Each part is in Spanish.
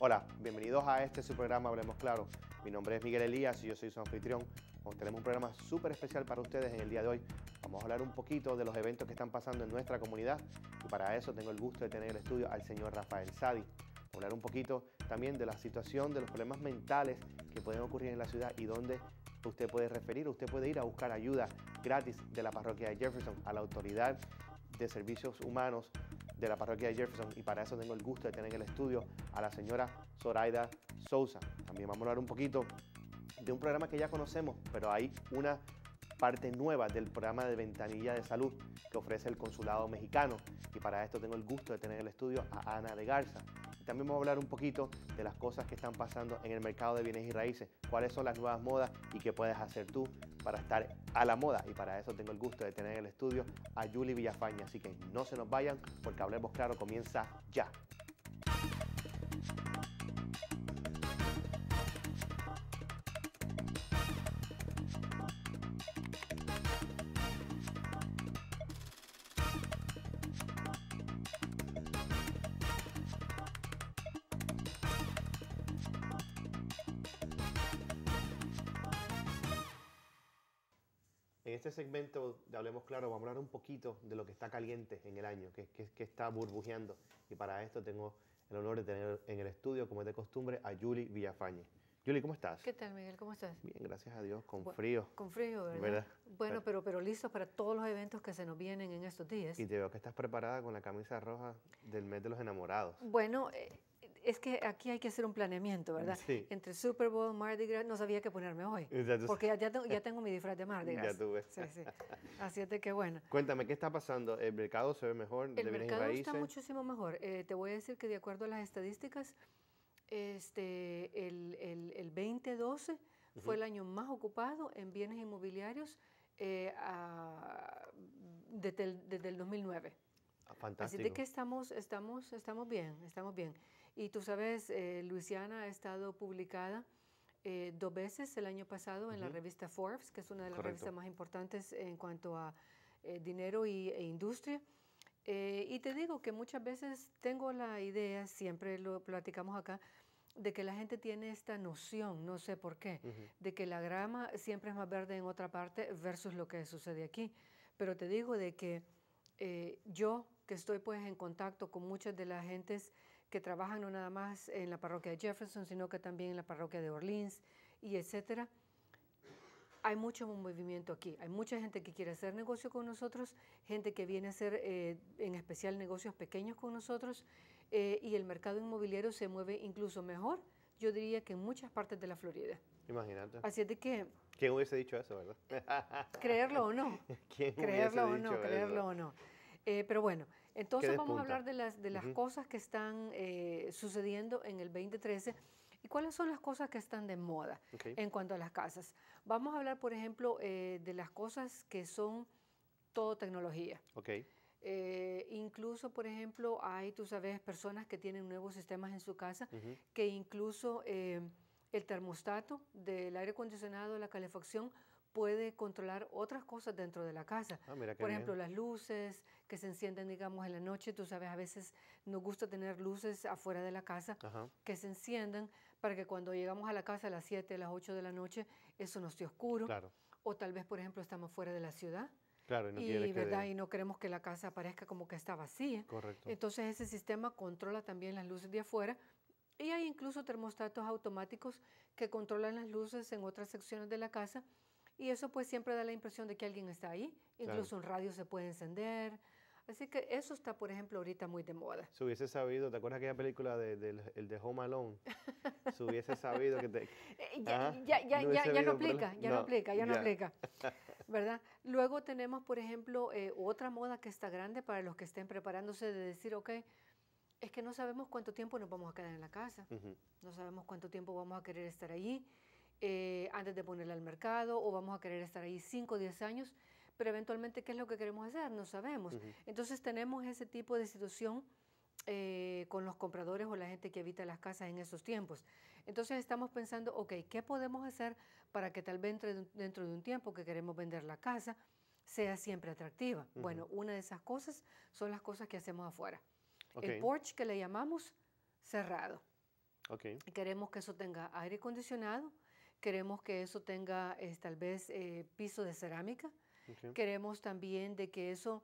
Hola, bienvenidos a este su programa Hablemos Claro. Mi nombre es Miguel Elías y yo soy su anfitrión. Tenemos un programa súper especial para ustedes en el día de hoy. Vamos a hablar un poquito de los eventos que están pasando en nuestra comunidad y para eso tengo el gusto de tener en el estudio al señor Rafael Sadi. hablar un poquito también de la situación, de los problemas mentales que pueden ocurrir en la ciudad y dónde usted puede referir, usted puede ir a buscar ayuda gratis de la parroquia de Jefferson a la autoridad de servicios humanos de la parroquia de Jefferson y para eso tengo el gusto de tener en el estudio a la señora Zoraida Sousa. También vamos a hablar un poquito de un programa que ya conocemos, pero hay una parte nueva del programa de ventanilla de salud que ofrece el Consulado Mexicano y para esto tengo el gusto de tener en el estudio a Ana de Garza. También vamos a hablar un poquito de las cosas que están pasando en el mercado de bienes y raíces, cuáles son las nuevas modas y qué puedes hacer tú para estar a la moda. Y para eso tengo el gusto de tener en el estudio a Julie Villafaña. Así que no se nos vayan porque Hablemos Claro comienza ya. En este segmento Hablemos Claro vamos a hablar un poquito de lo que está caliente en el año, que, que, que está burbujeando. Y para esto tengo el honor de tener en el estudio, como es de costumbre, a Yuli Villafañe. Yuli, ¿cómo estás? ¿Qué tal, Miguel? ¿Cómo estás? Bien, gracias a Dios, con frío. Con frío, ¿verdad? Bueno, pero, pero listos para todos los eventos que se nos vienen en estos días. Y te veo que estás preparada con la camisa roja del mes de los enamorados. Bueno, eh, es que aquí hay que hacer un planeamiento, ¿verdad? Entre Super Bowl, Mardi Gras, no sabía qué ponerme hoy. porque ya, tengo, mi disfraz de Mardi Gras. Ya tuve. Sí, sí. Así es de que bueno. Cuéntame, ¿qué está pasando? ¿El mercado se ve mejor? El mercado está muchísimo mejor. Eh, te voy a decir que de acuerdo a las estadísticas, este, el, el, el 2012 fue el año más ocupado en bienes inmobiliarios eh, desde, el, 2009. Fantástico. Así de que estamos, estamos, estamos bien, estamos bien. Y tú sabes, eh, Luisiana ha estado publicada eh, dos veces el año pasado en la revista Forbes, que es una de las revistas más importantes en cuanto a eh, dinero y, e industria. y te digo que muchas veces tengo la idea, siempre lo platicamos acá, de que la gente tiene esta noción, no sé por qué, de que la grama siempre es más verde en otra parte versus lo que sucede aquí. Pero te digo de que yo, que estoy pues en contacto con muchas de las gentes que trabajan no nada más en la parroquia de Jefferson, sino que también en la parroquia de Orleans y etcétera. Hay mucho movimiento aquí, hay mucha gente que quiere hacer negocio con nosotros, gente que viene a hacer eh, en especial negocios pequeños con nosotros eh, y el mercado inmobiliario se mueve incluso mejor, yo diría que en muchas partes de la Florida. Imagínate. Así es de que... ¿Quién hubiese dicho eso, verdad? creerlo o no. ¿Quién creerlo o no, creerlo o no. Eh, pero bueno, entonces vamos a hablar de las, de las cosas que están eh, sucediendo en el 2013 y cuáles son las cosas que están de moda en cuanto a las casas. Vamos a hablar, por ejemplo, eh, de las cosas que son todo tecnología. Okay. Eh, incluso, por ejemplo, hay, tú sabes, personas que tienen nuevos sistemas en su casa, que incluso el termostato del aire acondicionado, la calefacción, puede controlar otras cosas dentro de la casa. Ah, por ejemplo, las luces, que se encienden, digamos, en la noche. Tú sabes, a veces nos gusta tener luces afuera de la casa que se enciendan para que cuando llegamos a la casa a las 7, a las 8 de la noche, eso no esté oscuro. Claro. O tal vez, por ejemplo, estamos fuera de la ciudad. Claro, y, no ¿verdad? y no queremos que la casa aparezca como que está vacía. Correcto. Entonces ese sistema controla también las luces de afuera y hay incluso termostatos automáticos que controlan las luces en otras secciones de la casa y eso pues siempre da la impresión de que alguien está ahí. Incluso un radio se puede encender, Así que eso está, por ejemplo, ahorita muy de moda. Si hubiese sabido, ¿te acuerdas aquella película de, de, Home Alone? si hubiese sabido que te... Eh, ya, ah, ya, ya, no ya, ya, no aplica, ya no, aplica, ya no aplica. ¿Verdad? Luego tenemos, por ejemplo, eh, otra moda que está grande para los que estén preparándose de decir, ok, es que no sabemos cuánto tiempo nos vamos a quedar en la casa, no sabemos cuánto tiempo vamos a querer estar allí eh, antes de ponerla al mercado o vamos a querer estar ahí 5 o 10 años pero eventualmente qué es lo que queremos hacer, no sabemos. Entonces tenemos ese tipo de situación eh, con los compradores o la gente que habita las casas en esos tiempos. Entonces estamos pensando, ok, ¿qué podemos hacer para que tal vez dentro de un tiempo que queremos vender la casa sea siempre atractiva? Bueno, una de esas cosas son las cosas que hacemos afuera. El porch que le llamamos cerrado. Okay. Queremos que eso tenga aire acondicionado, queremos que eso tenga tal vez eh, piso de cerámica, Queremos también de que eso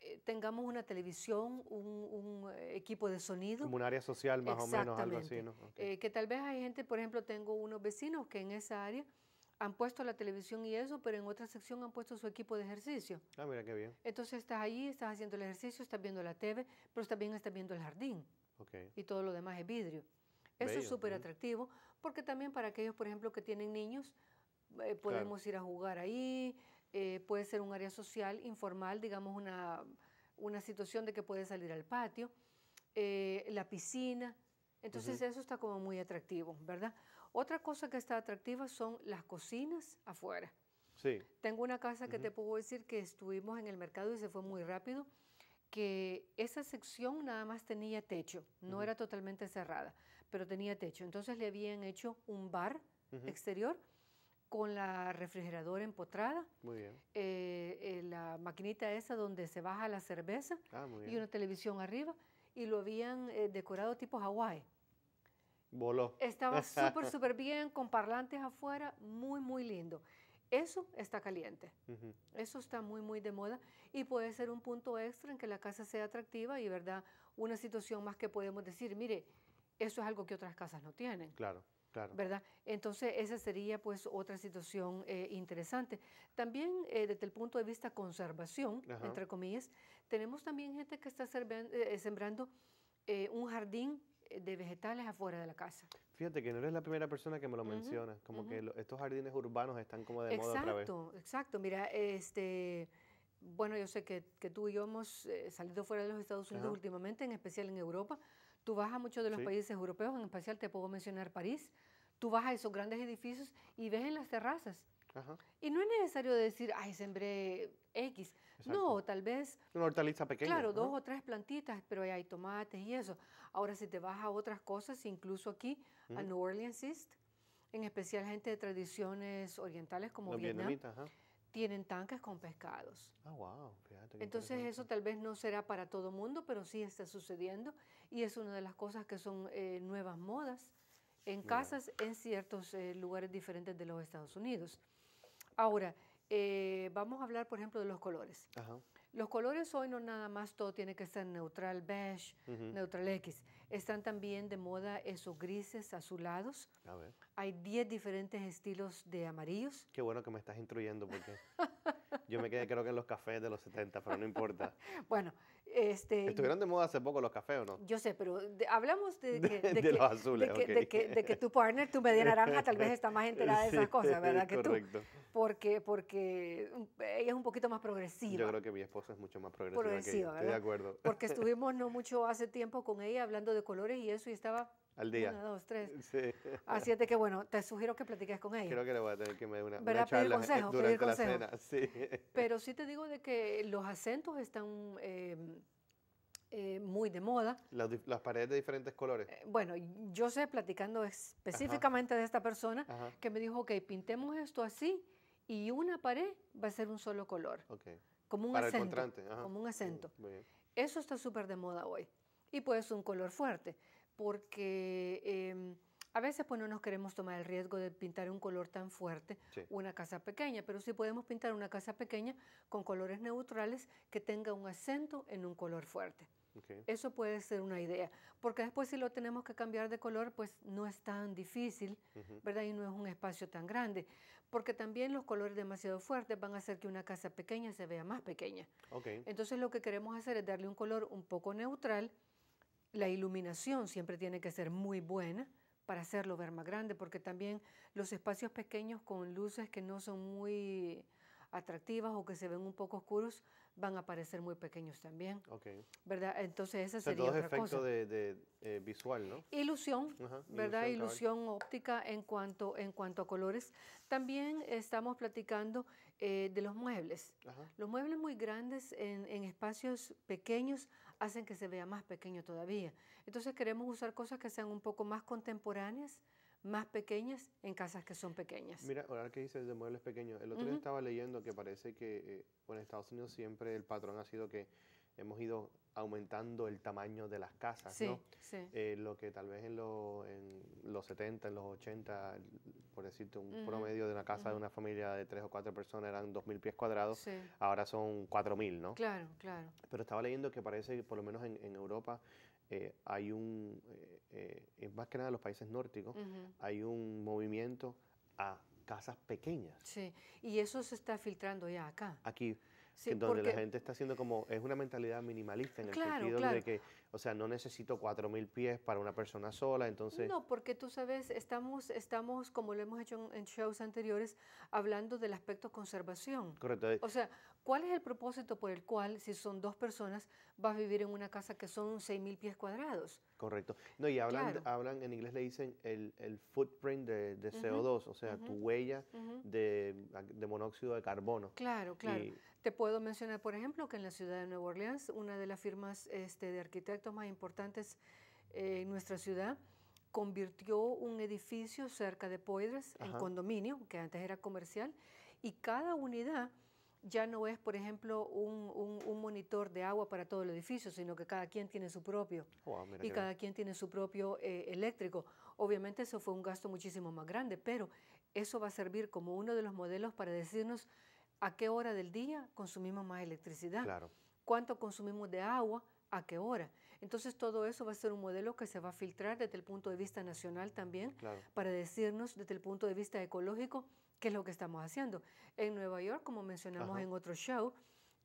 eh, tengamos una televisión, un, eh, equipo de sonido. Como un área social más o menos, algo así, ¿no? Eh, que tal vez hay gente, por ejemplo, tengo unos vecinos que en esa área han puesto la televisión y eso, pero en otra sección han puesto su equipo de ejercicio. Ah, mira qué bien. Entonces estás ahí, estás haciendo el ejercicio, estás viendo la TV, pero también estás viendo el jardín. Y todo lo demás es vidrio. Eso es súper atractivo, porque también para aquellos, por ejemplo, que tienen niños, podemos ir a jugar ahí, eh, puede ser un área social informal, digamos una, situación de que puede salir al patio, eh, la piscina. Entonces eso está como muy atractivo, ¿verdad? Otra cosa que está atractiva son las cocinas afuera. Sí. Tengo una casa que te puedo decir que estuvimos en el mercado y se fue muy rápido, que esa sección nada más tenía techo, no era totalmente cerrada, pero tenía techo. Entonces le habían hecho un bar exterior con la refrigeradora empotrada. Eh, eh, la maquinita esa donde se baja la cerveza ah, y una televisión arriba. Y lo habían eh, decorado tipo Hawái. Estaba súper, súper bien, con parlantes afuera, muy, muy lindo. Eso está caliente. Eso está muy, muy de moda y puede ser un punto extra en que la casa sea atractiva y, ¿verdad? Una situación más que podemos decir, mire, eso es algo que otras casas no tienen. Claro. ¿Verdad? Entonces, esa sería pues otra situación eh, interesante. También eh, desde el punto de vista conservación, entre comillas, tenemos también gente que está eh, sembrando un jardín de vegetales afuera de la casa. Fíjate que no eres la primera persona que me lo menciona, como que estos jardines urbanos están como de exacto, moda otra vez. Exacto, exacto. Mira, este, bueno, yo sé que, tú y yo hemos salido fuera de los Estados Unidos últimamente, en especial en Europa, Tú vas a muchos de los países europeos, en especial te puedo mencionar París, tú vas a esos grandes edificios y ves en las terrazas. Y no es necesario decir, ay, sembré X. No, tal vez... Una hortaliza pequeña. Claro, dos o tres plantitas, pero ahí hay tomates y eso. Ahora, si te vas a otras cosas, incluso aquí, a New Orleans East, en especial gente de tradiciones orientales como Vietnam, tienen tanques con pescados. Ah, wow. Entonces eso tal vez no será para todo mundo, pero sí está sucediendo y es una de las cosas que son eh, nuevas modas en casas en ciertos eh, lugares diferentes de los Estados Unidos. Ahora, eh, vamos a hablar, por ejemplo, de los colores. Los colores hoy no nada más todo tiene que ser neutral beige, neutral X. Están también de moda esos grises azulados. A ver. Hay 10 diferentes estilos de amarillos. Qué bueno que me estás instruyendo porque yo me quedé creo que en los cafés de los 70, pero no importa. bueno, este... Estuvieron de moda hace poco los cafés, ¿o no? Yo sé, pero hablamos de, que, de, los azules, de que, de, que, tu partner, tu media naranja, tal vez está más enterada de esas cosas, ¿verdad? Que Tú, porque, porque ella es un poquito más progresiva. Yo creo que mi esposa es mucho más progresiva, progresiva que Estoy de acuerdo. Porque estuvimos no mucho hace tiempo con ella hablando de colores y eso y estaba al día. Una, dos, tres. Así es de que, bueno, te sugiero que platiques con ella. Creo que le voy a tener que me una, una charla consejo, durante la consejo. cena. Pero sí te digo de que los acentos están em, eh, muy de moda. Las, paredes de diferentes colores. Eh, bueno, yo sé, platicando específicamente de esta persona, que me dijo, ok, pintemos esto así y una pared va a ser un solo color. Como un acento. como un acento. Eso está súper de moda hoy. Y pues un color fuerte porque em, a veces pues no nos queremos tomar el riesgo de pintar un color tan fuerte una casa pequeña, pero sí podemos pintar una casa pequeña con colores neutrales que tenga un acento en un color fuerte. Eso puede ser una idea, porque después si lo tenemos que cambiar de color, pues no es tan difícil, ¿verdad? Y no es un espacio tan grande, porque también los colores demasiado fuertes van a hacer que una casa pequeña se vea más pequeña. Entonces lo que queremos hacer es darle un color un poco neutral, la iluminación siempre tiene que ser muy buena para hacerlo ver más grande, porque también los espacios pequeños con luces que no son muy atractivas o que se ven un poco oscuros van a aparecer muy pequeños también. ¿Verdad? Entonces ese sería otra de, eh, visual, ¿no? Ilusión, ¿verdad? Ilusión, óptica en cuanto, en cuanto a colores. También estamos platicando eh, de los muebles. Los muebles muy grandes en espacios pequeños hacen que se vea más pequeño todavía. Entonces queremos usar cosas que sean un poco más contemporáneas, más pequeñas en casas que son pequeñas. Mira, ahora que dices de muebles pequeños, el otro día estaba leyendo que parece que, eh, en Estados Unidos siempre el patrón ha sido que hemos ido aumentando el tamaño de las casas, ¿no? Eh, lo que tal vez en, en, los 70, en los 80, por decirte, un promedio de una casa de una familia de tres o cuatro personas eran 2.000 pies cuadrados, ahora son 4.000, ¿no? Claro, claro. Pero estaba leyendo que parece, que por lo menos en, en Europa, eh, hay un, eh, eh, más que nada en los países nórdicos, hay un movimiento a casas pequeñas. Sí, y eso se está filtrando ya acá. Aquí, donde la gente está haciendo como, es una mentalidad minimalista en el sentido de que, o sea, no necesito cuatro 4.000 pies para una persona sola, entonces... No, porque tú sabes, estamos, estamos como lo hemos hecho en, en shows anteriores, hablando del aspecto conservación. Correcto. O sea, ¿Cuál es el propósito por el cual, si son dos personas, vas a vivir en una casa que son 6.000 pies cuadrados? Correcto. No, y hablan, hablan en inglés le dicen el, el footprint de, de CO2, o sea, tu huella de, de, monóxido de carbono. Claro, claro. Te puedo mencionar, por ejemplo, que en la ciudad de Nueva Orleans, una de las firmas este, de arquitectos más importantes eh, en nuestra ciudad, convirtió un edificio cerca de Poydras en condominio, que antes era comercial, y cada unidad ya no es, por ejemplo, un, monitor de agua para todo el edificio, sino que cada quien tiene su propio. y cada quien tiene su propio eh, eléctrico. Obviamente eso fue un gasto muchísimo más grande, pero eso va a servir como uno de los modelos para decirnos a qué hora del día consumimos más electricidad, claro. cuánto consumimos de agua, a qué hora. Entonces todo eso va a ser un modelo que se va a filtrar desde el punto de vista nacional también, para decirnos desde el punto de vista ecológico es lo que estamos haciendo. En Nueva York, como mencionamos en otro show,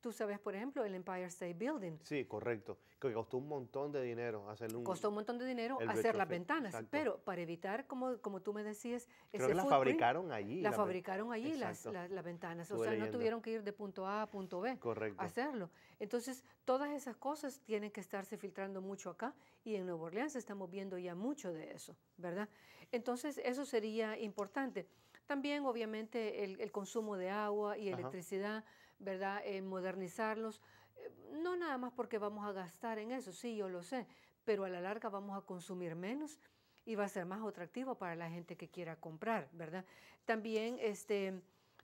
tú sabes, por ejemplo, el Empire State Building. Sí, correcto. Que costó un montón de dinero hacer un... Costó un montón de dinero hacer las ventanas, pero para evitar, como, como tú me decías... Creo que las fabricaron allí. la fabricaron allí las, las, ventanas. o sea, no tuvieron que ir de punto A a punto B correcto. a hacerlo. Entonces, todas esas cosas tienen que estarse filtrando mucho acá y en Nueva Orleans estamos viendo ya mucho de eso, ¿verdad? Entonces, eso sería importante. También, obviamente, el, consumo de agua y electricidad, ¿verdad? Eh, modernizarlos. Eh, no nada más porque vamos a gastar en eso, sí, yo lo sé, pero a la larga vamos a consumir menos y va a ser más atractivo para la gente que quiera comprar, ¿verdad? También, este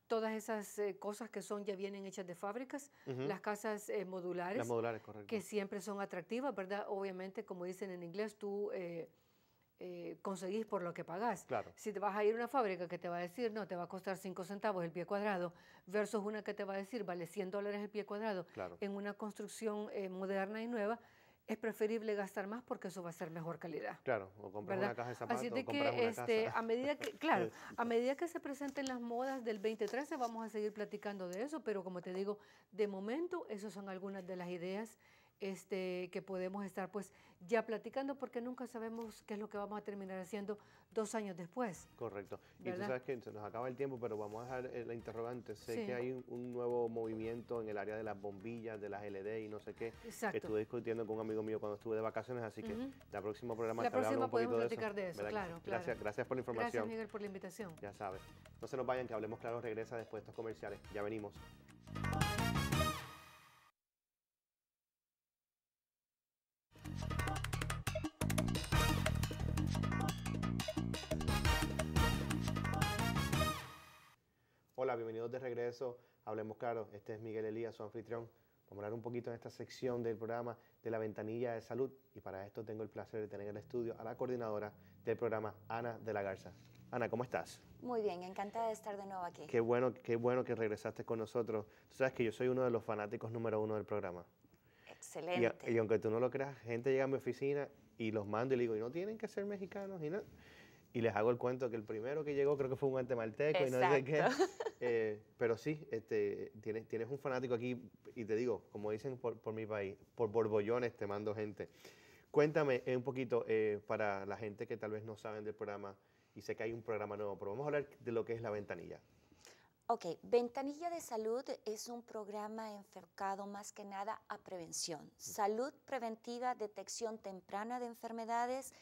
todas esas eh, cosas que son ya vienen hechas de fábricas, las casas modulares, que siempre son atractivas, ¿verdad? Obviamente, como dicen en inglés, tú eh, conseguís por lo que pagás. Si te vas a ir a una fábrica que te va a decir, no, te va a costar 5 centavos el pie cuadrado, versus una que te va a decir, vale 100 dólares el pie cuadrado, en una construcción eh, moderna y nueva, es preferible gastar más porque eso va a ser mejor calidad. Claro, o comprar una casa de zapatos. Así de que, este, a medida que, claro, a medida que se presenten las modas del 2013 vamos a seguir platicando de eso, pero como te digo, de momento esas son algunas de las ideas este, que podemos estar pues ya platicando porque nunca sabemos qué es lo que vamos a terminar haciendo dos años después. Correcto. Y tú sabes que se nos acaba el tiempo, pero vamos a dejar eh, la interrogante. Sé que hay un, nuevo movimiento en el área de las bombillas, de las LED y no sé qué. Exacto. Estuve discutiendo con un amigo mío cuando estuve de vacaciones, así que el próximo la próxima programa la próxima un poquito de eso. claro, gracias, gracias por la información. Gracias, Miguel, por la invitación. Ya sabes. No se nos vayan, que hablemos claro, regresa después de estos comerciales. Ya venimos. Hola, bienvenidos de regreso. Hablemos claro. Este es Miguel Elías, su anfitrión. Vamos a hablar un poquito en esta sección del programa de la ventanilla de salud. Y para esto tengo el placer de tener en el estudio a la coordinadora del programa, Ana de la Garza. Ana, ¿cómo estás? Muy bien, encantada de estar de nuevo aquí. Qué bueno, qué bueno que regresaste con nosotros. Tú sabes que yo soy uno de los fanáticos número uno del programa. Excelente. Y, aunque tú no lo creas, gente llega a mi oficina y los mando y le digo, y no tienen que ser mexicanos y nada y les hago el cuento que el primero que llegó creo que fue un guatemalteco y no sé qué. Eh, pero sí, este, tienes, tienes un fanático aquí y te digo, como dicen por, mi país, por borbollones te mando gente. Cuéntame un poquito eh, para la gente que tal vez no saben del programa y sé que hay un programa nuevo, pero vamos a hablar de lo que es la ventanilla. Ok, Ventanilla de Salud es un programa enfocado más que nada a prevención, salud preventiva, detección temprana de enfermedades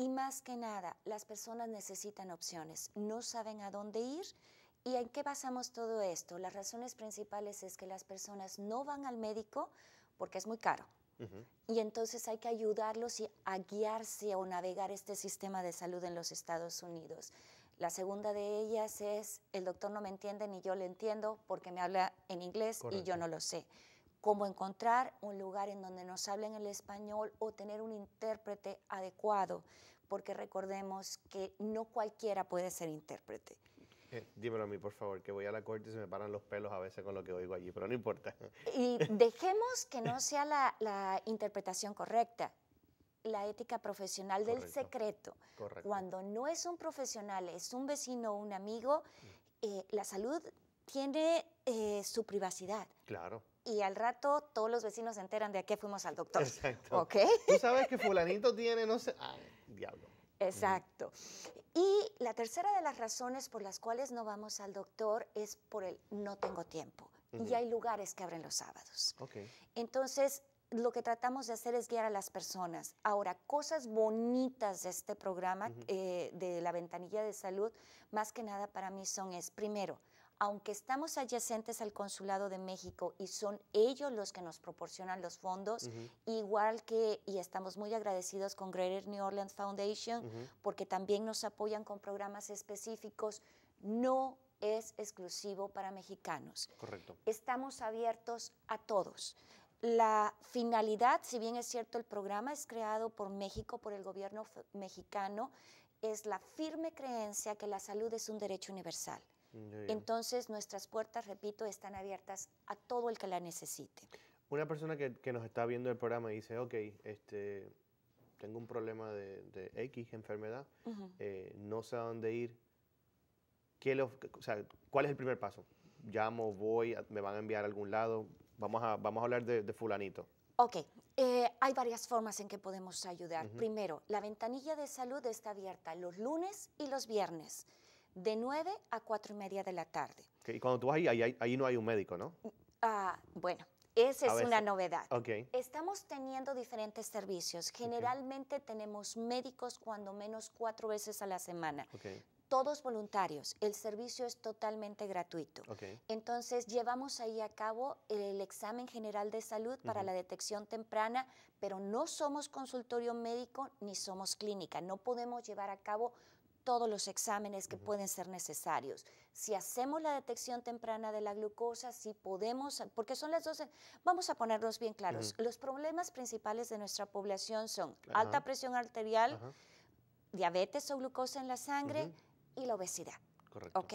y más que nada, las personas necesitan opciones, no saben a dónde ir. ¿Y en qué basamos todo esto? Las razones principales es que las personas no van al médico porque es muy caro. Y entonces hay que ayudarlos a guiarse o navegar este sistema de salud en los Estados Unidos. La segunda de ellas es, el doctor no me entiende ni yo le entiendo porque me habla en inglés y yo no lo sé como encontrar un lugar en donde nos hablen el español o tener un intérprete adecuado, porque recordemos que no cualquiera puede ser intérprete. Eh, dímelo a mí, por favor, que voy a la corte y se me paran los pelos a veces con lo que oigo allí, pero no importa. Y dejemos que no sea la, interpretación correcta, la ética profesional del secreto. Cuando no es un profesional, es un vecino o un amigo, mm. eh, la salud tiene eh, su privacidad. Claro y al rato todos los vecinos se enteran de a qué fuimos al doctor. Exacto. ¿Ok? Tú sabes que fulanito tiene, no sé, ay, diablo. Exacto. Y la tercera de las razones por las cuales no vamos al doctor es por el no tengo tiempo. Y hay lugares que abren los sábados. Okay. Entonces, lo que tratamos de hacer es guiar a las personas. Ahora, cosas bonitas de este programa, eh, de la ventanilla de salud, más que nada para mí son es, primero, aunque estamos adyacentes al Consulado de México y son ellos los que nos proporcionan los fondos, igual que, y estamos muy agradecidos con Greater New Orleans Foundation, porque también nos apoyan con programas específicos, no es exclusivo para mexicanos. Correcto. Estamos abiertos a todos. La finalidad, si bien es cierto, el programa es creado por México, por el gobierno mexicano, es la firme creencia que la salud es un derecho universal entonces nuestras puertas, repito, están abiertas a todo el que la necesite. Una persona que, nos está viendo el programa y dice, ok, este, tengo un problema de, X enfermedad, eh, no sé a dónde ir, ¿cuál es el primer paso? Llamo, voy, me van a enviar a algún lado, vamos a, vamos a hablar de, fulanito. Ok, eh, hay varias formas en que podemos ayudar. Primero, la ventanilla de salud está abierta los lunes y los viernes de 9 a 4 y media de la tarde. Y cuando tú vas ahí, ahí, no hay un médico, ¿no? Mm, ah, bueno, esa es una novedad. Estamos teniendo diferentes servicios. Generalmente tenemos médicos cuando menos cuatro veces a la semana. Todos voluntarios, el servicio es totalmente gratuito. Entonces llevamos ahí a cabo el examen general de salud para la detección temprana, pero no somos consultorio médico ni somos clínica. No podemos llevar a cabo todos los exámenes que pueden ser necesarios. Si hacemos la detección temprana de la glucosa, si podemos, porque son las dos, vamos a ponernos bien claros, los problemas principales de nuestra población son alta presión arterial, diabetes o glucosa en la sangre y la obesidad. Correcto.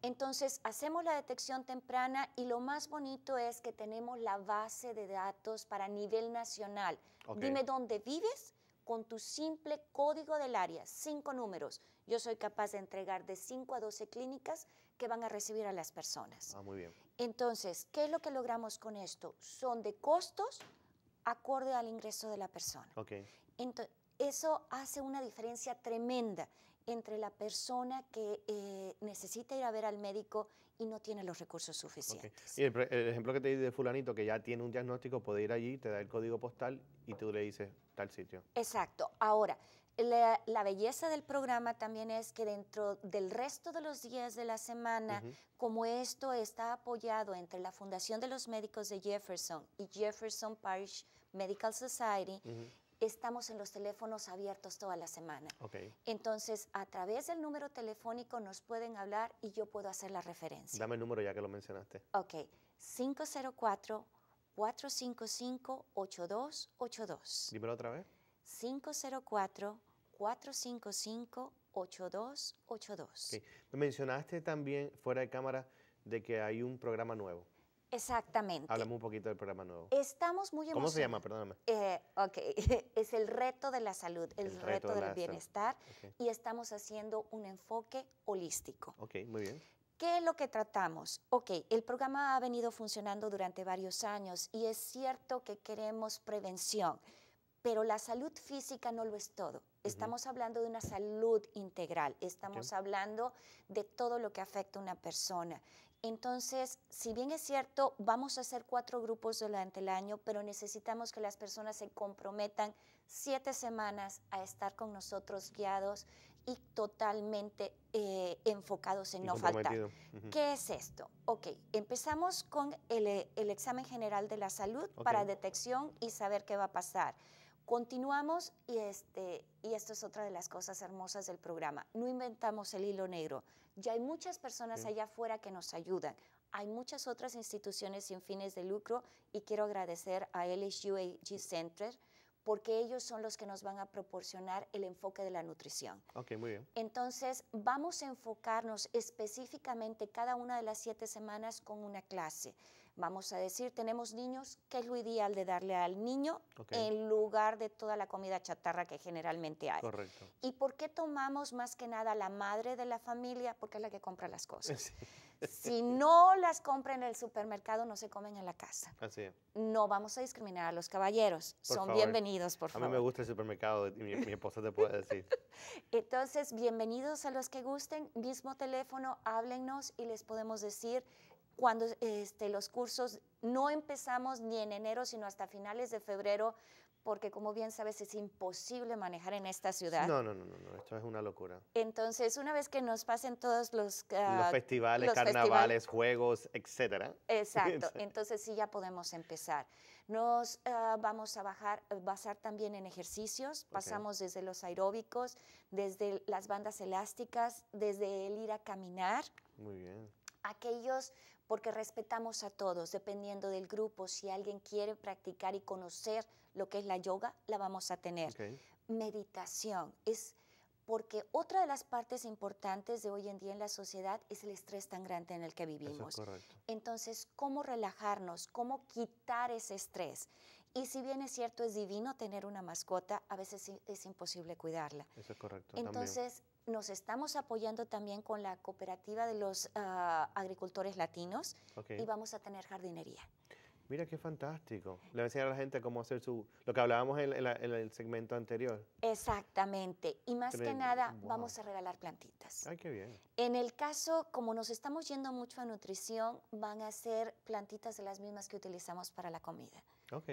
Entonces, hacemos la detección temprana y lo más bonito es que tenemos la base de datos para nivel nacional. Dime dónde vives con tu simple código del área, cinco números, yo soy capaz de entregar de 5 a 12 clínicas que van a recibir a las personas. Ah, muy bien. Entonces, ¿qué es lo que logramos con esto? Son de costos acorde al ingreso de la persona. Ok. Entonces, eso hace una diferencia tremenda entre la persona que eh, necesita ir a ver al médico y no tiene los recursos suficientes. Y el, ejemplo que te di de fulanito, que ya tiene un diagnóstico, puede ir allí, te da el código postal y tú le dices, sitio. Exacto. Ahora, la, belleza del programa también es que dentro del resto de los días de la semana, como esto está apoyado entre la Fundación de los Médicos de Jefferson y Jefferson Parish Medical Society, Estamos en los teléfonos abiertos toda la semana. Entonces, a través del número telefónico nos pueden hablar y yo puedo hacer la referencia. Dame el número ya que lo mencionaste. Ok, 504 455 8282 Dímelo otra vez. 504-455-8282. Me Mencionaste también fuera de cámara de que hay un programa nuevo. Exactamente. hablamos un poquito del programa nuevo. Estamos muy emocionados. ¿Cómo se llama? Perdóname. Eh, ok, es el reto de la salud, el, reto, del bienestar y estamos haciendo un enfoque holístico. Ok, muy bien. ¿Qué es lo que tratamos? Ok, el programa ha venido funcionando durante varios años y es cierto que queremos prevención, pero la salud física no lo es todo. Estamos hablando de una salud integral, estamos hablando de todo lo que afecta a una persona. Entonces, si bien es cierto, vamos a hacer cuatro grupos durante el año, pero necesitamos que las personas se comprometan siete semanas a estar con nosotros guiados y totalmente eh, enfocados en no faltar. ¿Qué es esto? Ok, empezamos con el, eh, examen general de la salud para detección y saber qué va a pasar. Continuamos y, este, y esto es otra de las cosas hermosas del programa. No inventamos el hilo negro. Ya hay muchas personas allá afuera que nos ayudan. Hay muchas otras instituciones sin fines de lucro y quiero agradecer a LHUAG Center, porque ellos son los que nos van a proporcionar el enfoque de la nutrición. Ok, muy bien. Entonces, vamos a enfocarnos específicamente cada una de las siete semanas con una clase. Vamos a decir, tenemos niños, ¿qué es lo ideal de darle al niño en lugar de toda la comida chatarra que generalmente hay? Correcto. ¿Y por qué tomamos más que nada la madre de la familia? Porque es la que compra las cosas. Sí si no las compran en el supermercado, no se comen en la casa. Así es. No vamos a discriminar a los caballeros. Son bienvenidos, por favor. A mí me gusta el supermercado, mi, mi esposa te puede decir. Entonces, bienvenidos a los que gusten. Mismo teléfono, háblenos y les podemos decir cuando este, los cursos no empezamos ni en enero, sino hasta finales de febrero, porque como bien sabes es imposible manejar en esta ciudad. No, no, no, no, esto es una locura. Entonces, una vez que nos pasen todos los... Ah, los festivales, carnavales, juegos, etcétera. Exacto, entonces sí ya podemos empezar. Nos ah, vamos a bajar, eh, basar también en ejercicios, pasamos desde los aeróbicos, desde las bandas elásticas, desde el ir a caminar. Muy bien aquellos porque respetamos a todos, dependiendo del grupo. Si alguien quiere practicar y conocer lo que es la yoga, la vamos a tener. Meditación es porque otra de las partes importantes de hoy en día en la sociedad es el estrés tan grande en el que vivimos. Entonces, ¿cómo relajarnos? ¿Cómo quitar ese estrés? Y si bien es cierto, es divino tener una mascota, a veces es imposible cuidarla. Eso es correcto nos estamos apoyando también con la cooperativa de los ah, agricultores latinos y vamos a tener jardinería. Mira qué fantástico. Le voy a enseñar a la gente cómo hacer su... Lo que hablábamos en, el segmento anterior. Exactamente. Y más que nada, vamos a regalar plantitas. Ay, qué bien. En el caso, como nos estamos yendo mucho a nutrición, van a ser plantitas de las mismas que utilizamos para la comida. Ok.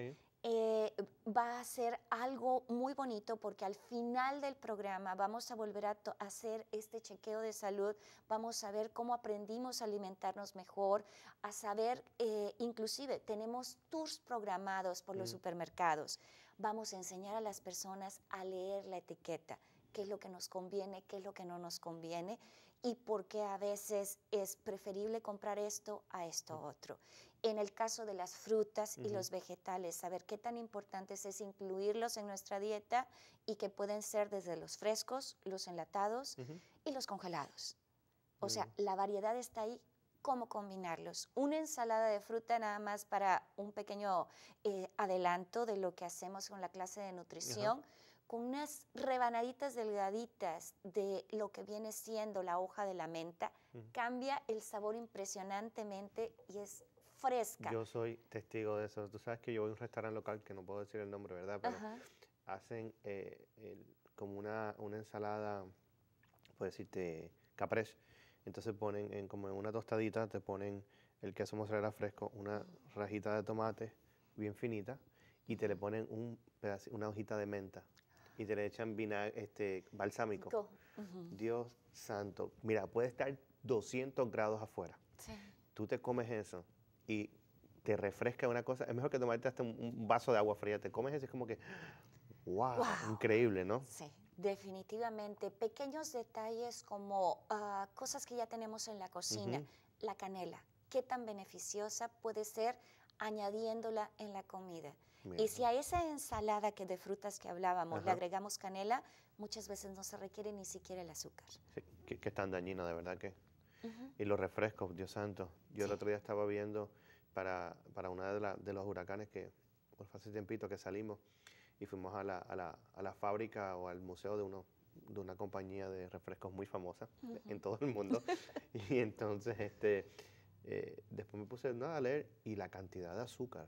Eh, va a ser algo muy bonito porque al final del programa vamos a volver a hacer este chequeo de salud, vamos a ver cómo aprendimos a alimentarnos mejor, a saber, eh, inclusive tenemos tours programados por los mm. supermercados, vamos a enseñar a las personas a leer la etiqueta qué es lo que nos conviene, qué es lo que no nos conviene y por qué a veces es preferible comprar esto a esto otro. En el caso de las frutas y los vegetales, saber qué tan importantes es incluirlos en nuestra dieta y que pueden ser desde los frescos, los enlatados y los congelados. O sea, la variedad está ahí cómo combinarlos. Una ensalada de fruta nada más para un pequeño eh, adelanto de lo que hacemos con la clase de nutrición con unas rebanaditas delgaditas de lo que viene siendo la hoja de la menta, cambia el sabor impresionantemente y es fresca. Yo soy testigo de eso. Tú sabes que yo voy a un restaurante local, que no puedo decir el nombre, ¿verdad? Pero hacen eh, como una, ensalada, puedes decirte, caprese. Entonces ponen como en una tostadita, te ponen el queso mozzarella fresco, una rajita de tomate bien finita y te le ponen una hojita de menta y te le echan este, balsámico. Dios santo, mira, puede estar 200 grados afuera. Tú te comes eso y te refresca una cosa. Es mejor que tomarte hasta un, vaso de agua fría. Te comes eso y es como que, wow, increíble, ¿no? Sí. Definitivamente, pequeños detalles como ah, cosas que ya tenemos en la cocina, la canela, qué tan beneficiosa puede ser añadiéndola en la comida. Y si a esa ensalada que de frutas que hablábamos le agregamos canela, muchas veces no se requiere ni siquiera el azúcar. Sí, que, es tan dañino, de verdad que. Y los refrescos, Dios santo. Yo el otro día estaba viendo para, para una de, los huracanes que, por hace tiempito que salimos y fuimos a la, a la, a la fábrica o al museo de uno de una compañía de refrescos muy famosa en todo el mundo. y entonces, este, eh, después me puse nada a leer y la cantidad de azúcar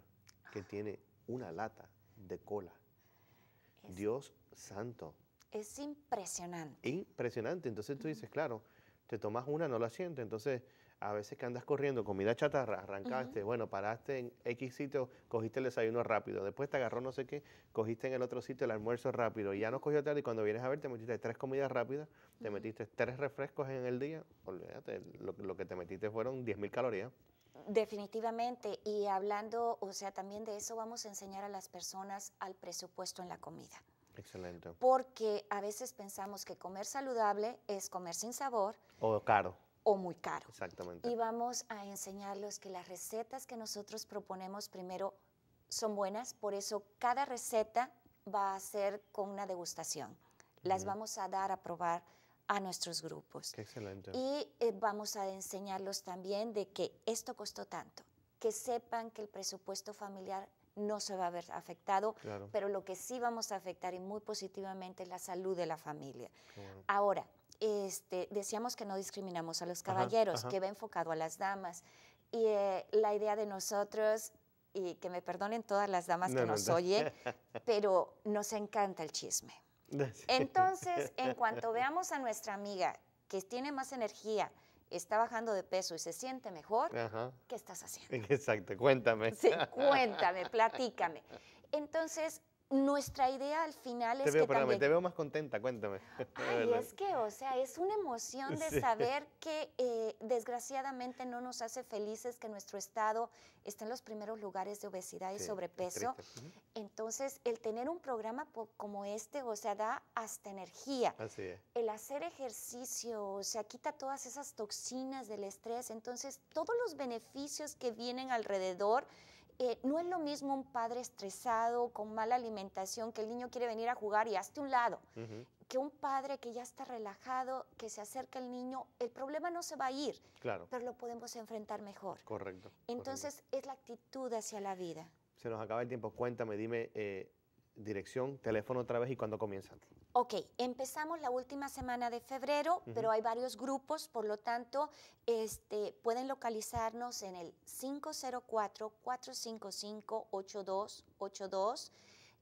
que ah. tiene una lata de cola. Dios santo. Es impresionante. Impresionante. Entonces tú dices, claro, te tomas una, no la sientes. Entonces, a veces que andas corriendo, comida chatarra, arrancaste, bueno, paraste en X sitio, cogiste el desayuno rápido, después te agarró no sé qué, cogiste en el otro sitio el almuerzo rápido y ya no cogió tarde y cuando vienes a ver te metiste tres comidas rápidas, te metiste tres refrescos en el día, olvídate, lo, lo que te metiste fueron 10.000 calorías. Definitivamente, y hablando, o sea, también de eso vamos a enseñar a las personas al presupuesto en la comida. Excelente. Porque a veces pensamos que comer saludable es comer sin sabor. O caro. O muy caro. Exactamente. Y vamos a enseñarlos que las recetas que nosotros proponemos primero son buenas, por eso cada receta va a ser con una degustación. Las vamos a dar a probar a nuestros grupos. Qué excelente. Y eh, vamos a enseñarlos también de que esto costó tanto, que sepan que el presupuesto familiar no se va a ver afectado, pero lo que sí vamos a afectar y muy positivamente es la salud de la familia. Ahora, este, decíamos que no discriminamos a los caballeros, que va enfocado a las damas. Y eh, la idea de nosotros, y que me perdonen todas las damas que nos oyen, pero nos encanta el chisme. Entonces, en cuanto veamos a nuestra amiga que tiene más energía, está bajando de peso y se siente mejor, ¿qué estás haciendo? Exacto, cuéntame. cuéntame, platícame. Entonces, nuestra idea al final es veo, que también... Te veo más contenta, cuéntame. Ay, es que, o sea, es una emoción de saber que eh, desgraciadamente no nos hace felices que nuestro estado esté en los primeros lugares de obesidad y sobrepeso. Entonces, el tener un programa como este, o sea, da hasta energía. Así es. El hacer ejercicio, o sea, quita todas esas toxinas del estrés. Entonces, todos los beneficios que vienen alrededor eh, no es lo mismo un padre estresado, con mala alimentación, que el niño quiere venir a jugar y hazte un lado, que un padre que ya está relajado, que se acerca al niño, el problema no se va a ir, claro. pero lo podemos enfrentar mejor. Correcto. Entonces es la actitud hacia la vida. Se nos acaba el tiempo, cuéntame, dime eh, dirección, teléfono otra vez y cuándo comienza. Ok, empezamos la última semana de febrero, pero hay varios grupos, por lo tanto, este, pueden localizarnos en el 504-455-8282.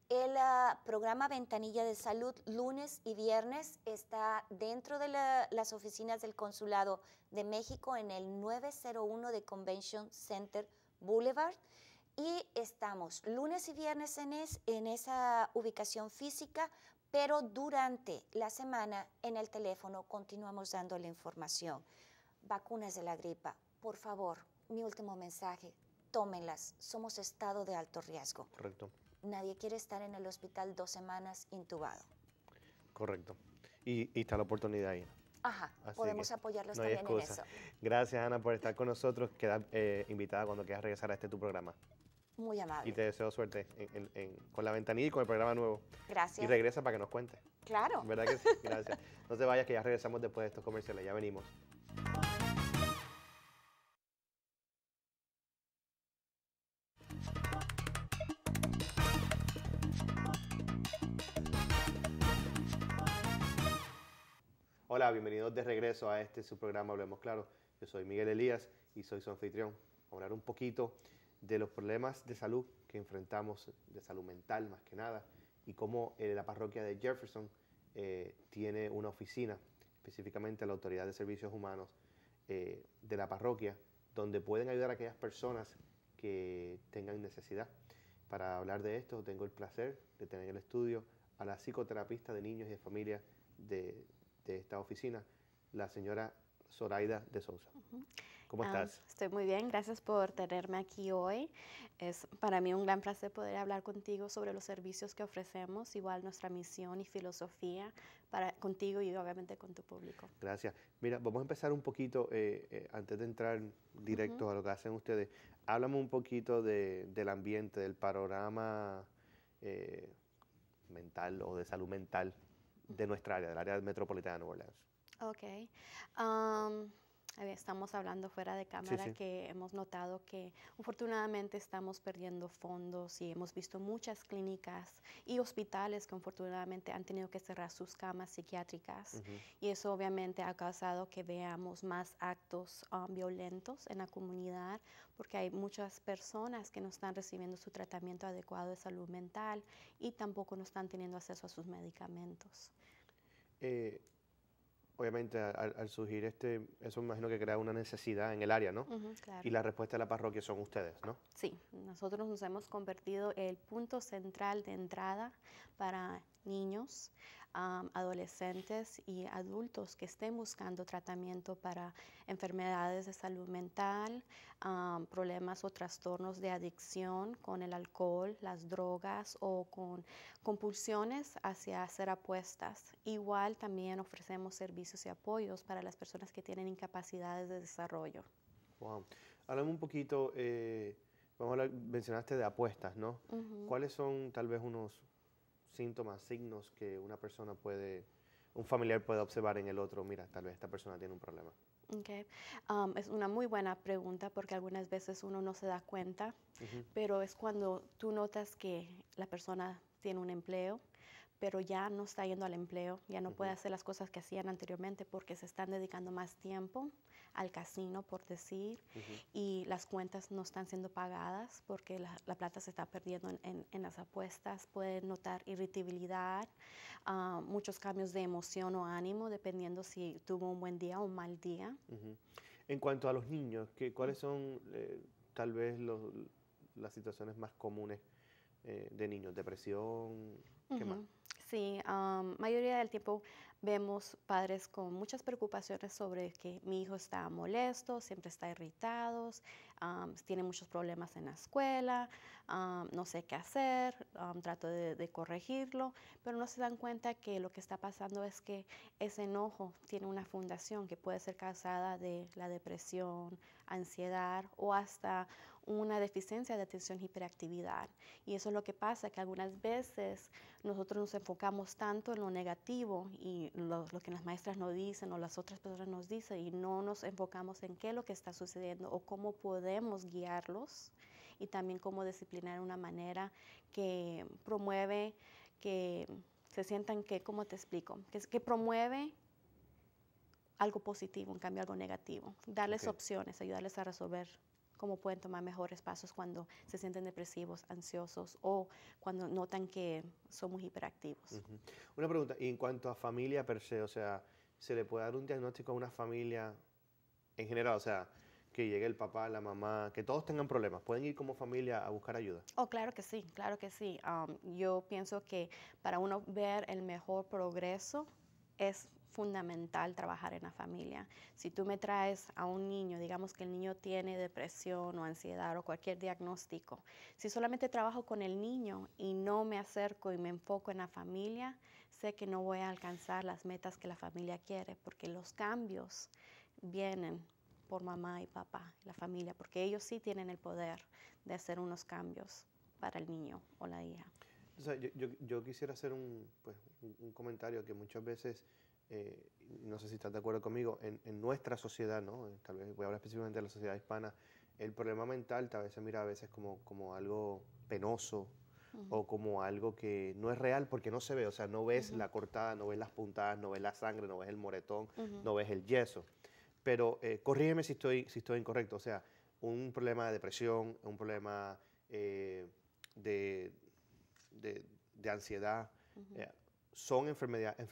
El ah, programa Ventanilla de Salud lunes y viernes está dentro de las oficinas del Consulado de México en el 901 de Convention Center Boulevard. Y estamos lunes y viernes en esa ubicación física pero durante la semana en el teléfono continuamos dando la información. Vacunas de la gripa, por favor, mi último mensaje, tómenlas, somos estado de alto riesgo. Correcto. Nadie quiere estar en el hospital dos semanas intubado. Correcto. Y, está la oportunidad ahí. Ajá, podemos apoyarlos también en eso. Gracias, Ana, por estar con nosotros. Queda eh, invitada cuando quieras regresar a este tu programa. Muy amable. Y te deseo suerte con la ventanilla y con el programa nuevo. Gracias. Y regresa para que nos cuente. Claro. ¿Verdad que sí? Gracias. no te vayas que ya regresamos después de estos comerciales. Ya venimos. Hola, bienvenidos de regreso a este su programa Hablemos Claro. Yo soy Miguel Elías y soy su anfitrión. a Hablar un poquito de los problemas de salud que enfrentamos, de salud mental más que nada, y cómo eh, la parroquia de Jefferson eh, tiene una oficina, específicamente la Autoridad de Servicios Humanos eh, de la parroquia, donde pueden ayudar a aquellas personas que tengan necesidad. Para hablar de esto, tengo el placer de tener en el estudio a la psicoterapista de niños y de familia de, esta oficina, la señora Zoraida de Sousa. ¿Cómo ah, estás? estoy muy bien, gracias por tenerme aquí hoy. Es para mí un gran placer poder hablar contigo sobre los servicios que ofrecemos, igual nuestra misión y filosofía para contigo y obviamente con tu público. Gracias. Mira, vamos a empezar un poquito, eh, eh, antes de entrar directo a lo que hacen ustedes, háblame un poquito del ambiente, del panorama eh, mental o de salud mental de nuestra área, del área metropolitana de Nueva Orleans. Ok. Eh, estamos hablando fuera de cámara que hemos notado que afortunadamente estamos perdiendo fondos y hemos visto muchas clínicas y hospitales que afortunadamente han tenido que cerrar sus camas psiquiátricas y eso obviamente ha causado que veamos más actos um, violentos en la comunidad porque hay muchas personas que no están recibiendo su tratamiento adecuado de salud mental y tampoco no están teniendo acceso a sus medicamentos. Eh, obviamente al, surgir este, eso me imagino que crea una necesidad en el área, ¿no? Y la respuesta de la parroquia son ustedes, ¿no? Sí, nosotros nos hemos convertido en el punto central de entrada para niños adolescentes y adultos que estén buscando tratamiento para enfermedades de salud mental, problemas o trastornos de adicción con el alcohol, las drogas o con compulsiones hacia hacer apuestas. Igual también ofrecemos servicios y apoyos para las personas que tienen incapacidades de desarrollo. Wow. Háblame un poquito, eh, mencionaste de apuestas, ¿no? ¿Cuáles son tal vez unos síntomas, signos que una persona puede, un familiar puede observar en el otro, mira, tal vez esta persona tiene un problema? Okay. Um, es una muy buena pregunta porque algunas veces uno no se da cuenta, pero es cuando tú notas que la persona tiene un empleo, pero ya no está yendo al empleo, ya no puede hacer las cosas que hacían anteriormente porque se están dedicando más tiempo al casino, por decir, y las cuentas no están siendo pagadas porque la, plata se está perdiendo en, las apuestas, pueden notar irritabilidad, ah, muchos cambios de emoción o ánimo, dependiendo si tuvo un buen día o un mal día. En cuanto a los niños, ¿cuáles son eh, tal vez las situaciones más comunes eh, de niños? ¿Depresión? ¿Qué más? Sí, mayoría del tiempo Vemos padres con muchas preocupaciones sobre que mi hijo está molesto, siempre está irritado, tiene muchos problemas en la escuela, no sé qué hacer, trato de, de, corregirlo, pero no se dan cuenta que lo que está pasando es que ese enojo tiene una fundación que puede ser causada de la depresión, ansiedad o hasta una deficiencia de atención hiperactividad. Y eso es lo que pasa, que algunas veces nosotros nos enfocamos tanto en lo negativo y lo, que las maestras nos dicen o las otras personas nos dicen y no nos enfocamos en qué es lo que está sucediendo o cómo podemos guiarlos y también cómo disciplinar de una manera que promueve, que se sientan que, ¿cómo te explico? Que, promueve algo positivo, en cambio algo negativo. Darles opciones, ayudarles a resolver cómo pueden tomar mejores pasos cuando se sienten depresivos, ansiosos o cuando notan que somos hiperactivos. Una pregunta, y en cuanto a familia per se, o sea, ¿se le puede dar un diagnóstico a una familia en general? O sea, que llegue el papá, la mamá, que todos tengan problemas. ¿Pueden ir como familia a buscar ayuda? Oh, claro que sí, claro que sí. Um, yo pienso que para uno ver el mejor progreso es fundamental trabajar en la familia. Si tú me traes a un niño, digamos que el niño tiene depresión o ansiedad o cualquier diagnóstico, si solamente trabajo con el niño y no me acerco y me enfoco en la familia, sé que no voy a alcanzar las metas que la familia quiere, porque los cambios vienen por mamá y papá, la familia, porque ellos sí tienen el poder de hacer unos cambios para el niño o la hija. yo, quisiera hacer pues, un, un comentario que muchas veces eh, no sé si estás de acuerdo conmigo, en, nuestra sociedad, ¿no? Eh, tal vez voy a hablar específicamente de la sociedad hispana, el problema mental tal vez se mira a veces como, como algo penoso o como algo que no es real porque no se ve, o sea, no ves la cortada, no ves las puntadas, no ves la sangre, no ves el moretón, no ves el yeso. Pero eh, corrígeme si estoy, si estoy incorrecto, o sea, un problema de depresión, un problema eh, de, ansiedad son enfermedades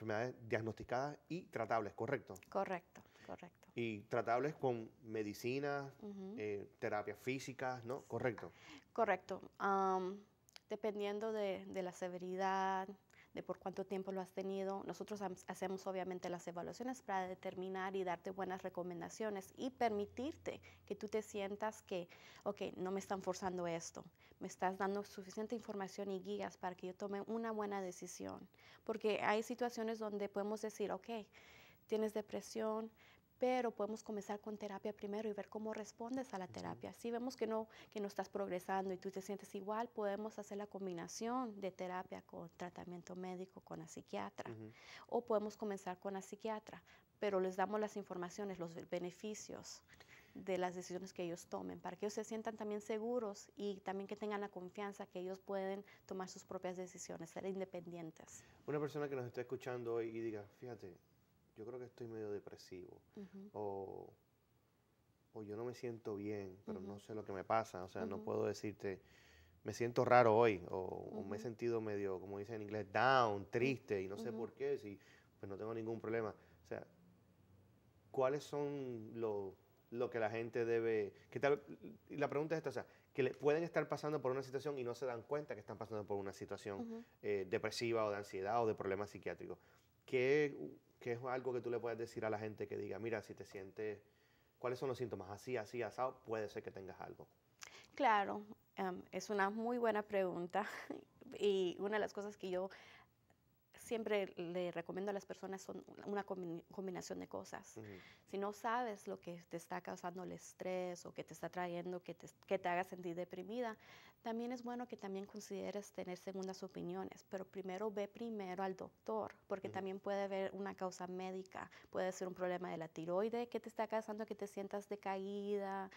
diagnosticadas y tratables, ¿correcto? Correcto, correcto. Y tratables con medicinas, eh, terapias físicas, ¿no? Correcto. Correcto. dependiendo de, de, la severidad, de por cuánto tiempo lo has tenido. Nosotros hacemos obviamente las evaluaciones para determinar y darte buenas recomendaciones y permitirte que tú te sientas que, ok, no me están forzando esto, me estás dando suficiente información y guías para que yo tome una buena decisión. Porque hay situaciones donde podemos decir, ok, tienes depresión, pero podemos comenzar con terapia primero y ver cómo respondes a la terapia. Si vemos que no, que no estás progresando y tú te sientes igual, podemos hacer la combinación de terapia con tratamiento médico, con la psiquiatra, o podemos comenzar con la psiquiatra, pero les damos las informaciones, los beneficios de las decisiones que ellos tomen, para que ellos se sientan también seguros y también que tengan la confianza que ellos pueden tomar sus propias decisiones, ser independientes. Una persona que nos está escuchando hoy y diga, fíjate, yo creo que estoy medio depresivo o, yo no me siento bien, pero no sé lo que me pasa, o sea, no puedo decirte, me siento raro hoy o, me he sentido medio, como dicen en inglés, down, triste y no sé por qué, si pues no tengo ningún problema. O sea, ¿cuáles son lo que la gente debe. Que tal, la pregunta es esta: o sea, que le, pueden estar pasando por una situación y no se dan cuenta que están pasando por una situación eh, depresiva o de ansiedad o de problemas psiquiátricos. ¿Qué, ¿Qué es algo que tú le puedes decir a la gente que diga, mira, si te sientes, cuáles son los síntomas? Así, así, asado, puede ser que tengas algo. Claro, em, es una muy buena pregunta y una de las cosas que yo siempre le recomiendo a las personas son una combinación de cosas. Si no sabes lo que te está causando el estrés o que te está trayendo, que te, haga sentir deprimida, también es bueno que también consideres tener segundas opiniones, pero primero ve primero al doctor, porque también puede haber una causa médica, puede ser un problema de la tiroide que te está causando que te sientas decaída.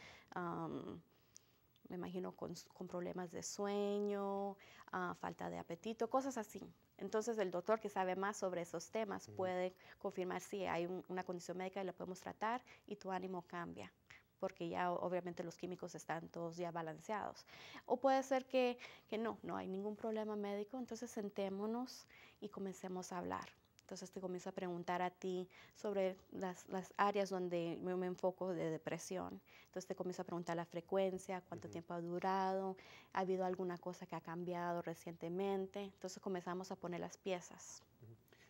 me imagino con, problemas de sueño, ah, falta de apetito, cosas así. Entonces el doctor que sabe más sobre esos temas puede confirmar si hay una condición médica y la podemos tratar y tu ánimo cambia porque ya obviamente los químicos están todos ya balanceados. O puede ser que no, no hay ningún problema médico, entonces sentémonos y comencemos a hablar. Entonces te comienzo a preguntar a ti sobre las, áreas donde me enfoco de depresión. Entonces te comienzo a preguntar la frecuencia, cuánto tiempo ha durado, ha habido alguna cosa que ha cambiado recientemente. Entonces comenzamos a poner las piezas.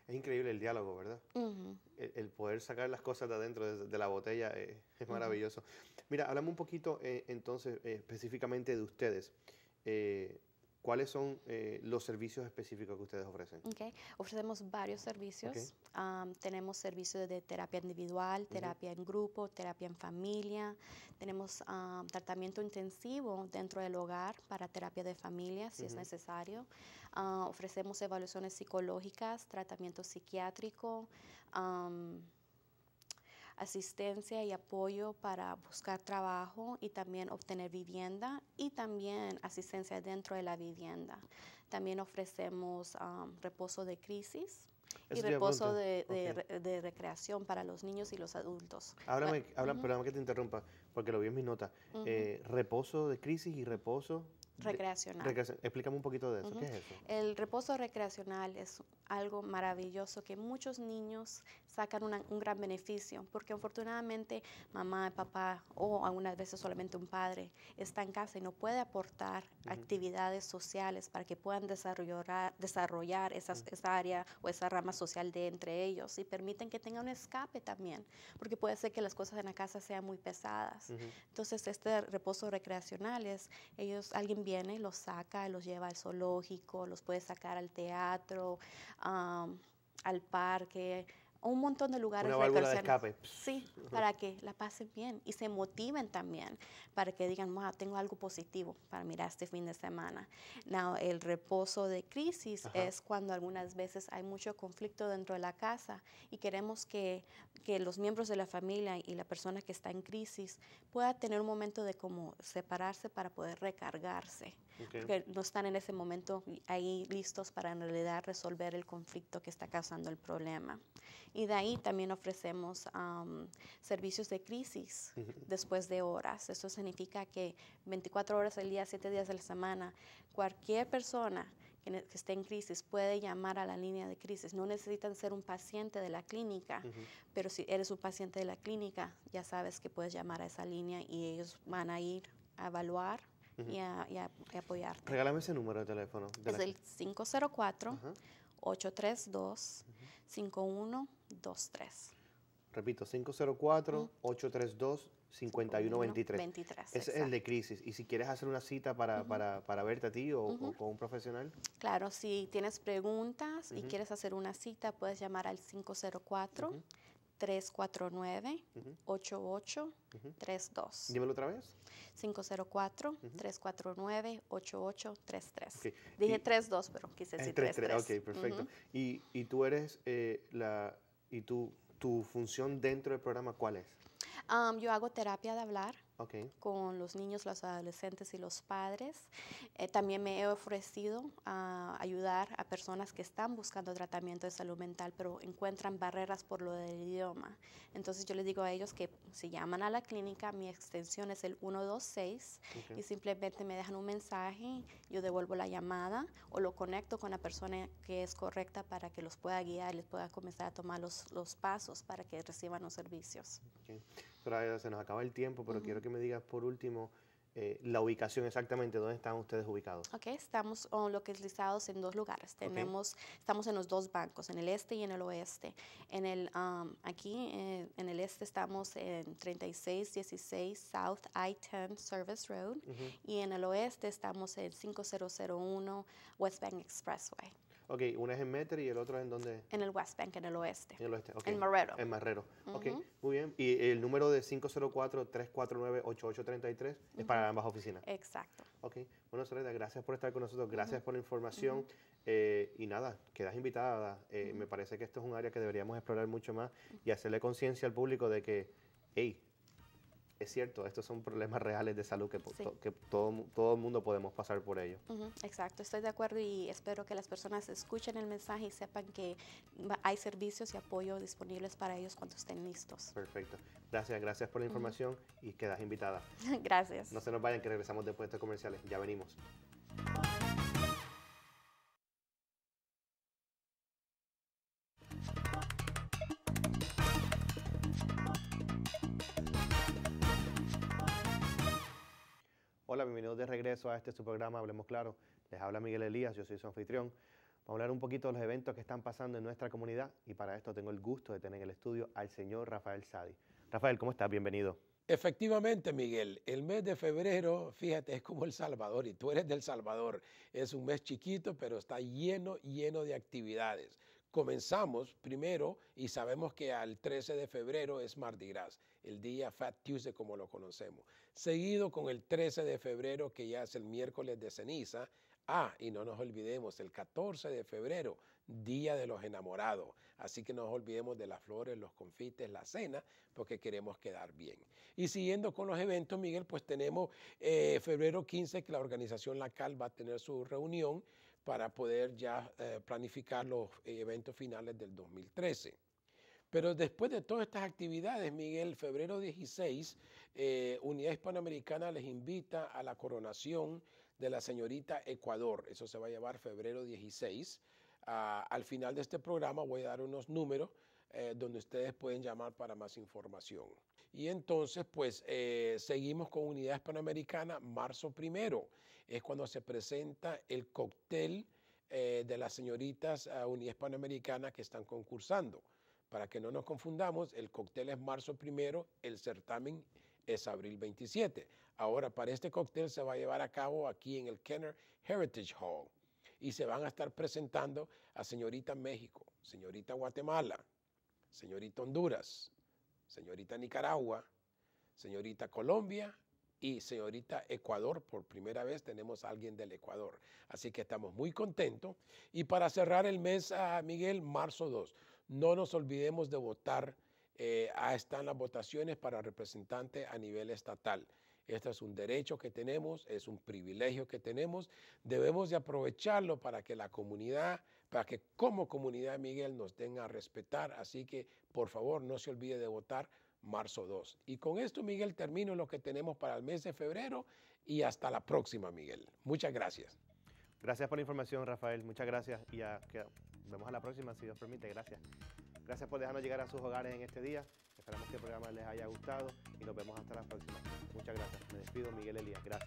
Es increíble el diálogo, ¿verdad? el, poder sacar las cosas de adentro de, la botella eh, es maravilloso. Mira, hablamos un poquito eh, entonces eh, específicamente de ustedes. ¿Cuáles son eh, los servicios específicos que ustedes ofrecen? Okay. Ofrecemos varios servicios. tenemos servicios de terapia individual, terapia en grupo, terapia en familia. Tenemos tratamiento intensivo dentro del hogar para terapia de familia, si es necesario. Ah, ofrecemos evaluaciones psicológicas, tratamiento psiquiátrico asistencia y apoyo para buscar trabajo y también obtener vivienda y también asistencia dentro de la vivienda. También ofrecemos um, reposo de crisis y reposo de, recreación para los niños y los adultos. Háblame, que te interrumpa, porque lo vi en mi nota. Eh, reposo de crisis y reposo recreacional. Explícame un poquito de eso. ¿Qué es eso? El reposo recreacional es algo maravilloso que muchos niños sacan un gran beneficio, porque afortunadamente mamá, papá o algunas veces solamente un padre está en casa y no puede aportar actividades sociales para que puedan desarrollar, desarrollar esa área o esa rama social de entre ellos y permiten que tenga un escape también, porque puede ser que las cosas en la casa sean muy pesadas. Entonces, este reposo recreacional es, ellos, alguien viene, los saca, los lleva al zoológico, los puede sacar al teatro, al parque, un montón de lugares. Sí, para que la pasen bien y se motiven también, para que digan, tengo algo positivo para mirar este fin de semana. Now, el reposo de crisis es cuando algunas veces hay mucho conflicto dentro de la casa y queremos que, que los miembros de la familia y la persona que está en crisis pueda tener un momento de como separarse para poder recargarse porque no están en ese momento ahí listos para en realidad resolver el conflicto que está causando el problema. Y de ahí también ofrecemos servicios de crisis después de horas. Eso significa que 24 horas al día, 7 días de la semana, cualquier persona que, esté en crisis puede llamar a la línea de crisis. No necesitan ser un paciente de la clínica, pero si eres un paciente de la clínica, ya sabes que puedes llamar a esa línea y ellos van a ir a evaluar y, a, apoyarte. Regálame ese número de teléfono. es el 504-832-5123. Repito, 504-832-5123. Es el de crisis. Y si quieres hacer una cita para, verte a ti o, con un profesional. Claro, si tienes preguntas y quieres hacer una cita, puedes llamar al 504 349-8832. Dímelo otra vez. 504-349-8833. Dije 32, pero quise eh, decir 33. Ok, perfecto. y, y, tú eres eh, la... ¿Y tú, tu función dentro del programa cuál es? Um, yo hago terapia de hablar con los niños, los adolescentes y los padres. Eh, también me he ofrecido a ayudar a personas que están buscando tratamiento de salud mental, pero encuentran barreras por lo del idioma. Entonces yo les digo a ellos que si llaman a la clínica, mi extensión es el 126 y simplemente me dejan un mensaje, yo devuelvo la llamada o lo conecto con la persona que es correcta para que los pueda guiar, les pueda comenzar a tomar los, los pasos para que reciban los servicios se nos acaba el tiempo, pero quiero que me digas por último eh, la ubicación exactamente, dónde están ustedes ubicados. Ok, estamos localizados en dos lugares. Tenemos, Estamos en los dos bancos, en el este y en el oeste. En el, um, aquí eh, en el este estamos en 3616 South I-10 Service Road y en el oeste estamos en 5001 West Bank Expressway. Ok, una es en Meter y el otro es en dónde? En el West Bank, en el oeste. En el oeste, ok. En Marrero. En Marrero. Ok, muy bien. Y el número de 504-349-8833 es para ambas oficinas. Exacto. Ok, bueno, Soledad, gracias por estar con nosotros, gracias por la información. Eh, y nada, quedas invitada. Eh, me parece que esto es un área que deberíamos explorar mucho más y hacerle conciencia al público de que, hey, es cierto, estos son problemas reales de salud que, todo, todo el mundo podemos pasar por ello. exacto, estoy de acuerdo y espero que las personas escuchen el mensaje y sepan que hay servicios y apoyo disponibles para ellos cuando estén listos. Perfecto. Gracias, gracias por la información y quedas invitada. gracias. No se nos vayan que regresamos después de estos comerciales. Ya venimos. Hola, bienvenidos de regreso a este su programa Hablemos Claro. Les habla Miguel Elías, yo soy su anfitrión. Vamos a hablar un poquito de los eventos que están pasando en nuestra comunidad y para esto tengo el gusto de tener en el estudio al señor Rafael Sadi. Rafael, ¿cómo estás? Bienvenido. Efectivamente, Miguel, el mes de febrero, fíjate, es como El Salvador y tú eres del Salvador. Es un mes chiquito, pero está lleno, lleno de actividades comenzamos primero y sabemos que al 13 de febrero es Mardi Gras, el día Fat Tuesday como lo conocemos seguido con el 13 de febrero, que ya es el miércoles de ceniza. Ah, y no nos olvidemos, el 14 de febrero, Día de los Enamorados. Así que no nos olvidemos de las flores, los confites, la cena, porque queremos quedar bien. Y siguiendo con los eventos, Miguel, pues tenemos eh, febrero 15 que la organización local va a tener su reunión para poder ya eh, planificar los eh, eventos finales del 2013. Pero después de todas estas actividades, Miguel, febrero 16, eh, Unidad Hispanoamericana les invita a la coronación de la señorita Ecuador. Eso se va a llevar febrero 16. Ah, al final de este programa voy a dar unos números eh, donde ustedes pueden llamar para más información. Y entonces, pues, eh, seguimos con Unidad Hispanoamericana, marzo primero. Es cuando se presenta el cóctel de las señoritas ah, Unidad Hispanoamericana que están concursando. Para que no nos confundamos, el cóctel es marzo primero, el certamen es abril 27. Ahora, para este cóctel se va a llevar a cabo aquí en el Kenner Heritage Hall y se van a estar presentando a Señorita México, Señorita Guatemala, Señorita Honduras, Señorita Nicaragua, Señorita Colombia y señorita Ecuador, por primera vez tenemos a alguien del Ecuador. Así que estamos muy contentos. Y para cerrar el mes, a ah, Miguel, marzo 2, no nos olvidemos de votar eh, ahí están las votaciones para representante a nivel estatal. Este es un derecho que tenemos, es un privilegio que tenemos. Debemos de aprovecharlo para que la comunidad, para que como comunidad, Miguel, nos tenga a respetar. Así que, por favor, no se olvide de votar marzo 2. Y con esto, Miguel, termino lo que tenemos para el mes de febrero y hasta la próxima, Miguel. Muchas gracias. Gracias por la información, Rafael. Muchas gracias y a, que, nos vemos a la próxima, si Dios permite. Gracias. Gracias por dejarnos llegar a sus hogares en este día. Esperamos que el programa les haya gustado y nos vemos hasta la próxima. Muchas gracias. Me despido, Miguel Elías. Gracias.